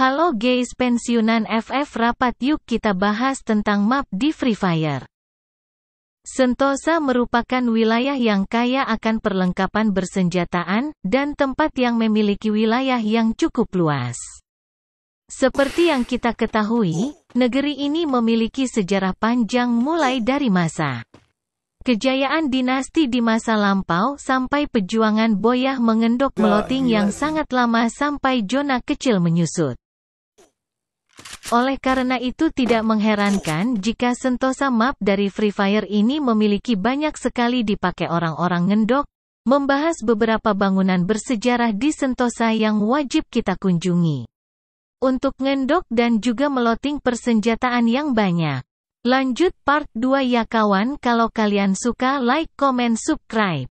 Halo guys pensiunan FF rapat yuk kita bahas tentang map di Free Fire. Sentosa merupakan wilayah yang kaya akan perlengkapan bersenjataan, dan tempat yang memiliki wilayah yang cukup luas. Seperti yang kita ketahui, negeri ini memiliki sejarah panjang mulai dari masa Kejayaan dinasti di masa lampau sampai pejuangan boyah mengendok meloting yang sangat lama sampai zona kecil menyusut. Oleh karena itu tidak mengherankan jika Sentosa Map dari Free Fire ini memiliki banyak sekali dipakai orang-orang ngendok, membahas beberapa bangunan bersejarah di Sentosa yang wajib kita kunjungi. Untuk ngendok dan juga meloting persenjataan yang banyak. Lanjut part 2 ya kawan kalau kalian suka like, comment, subscribe.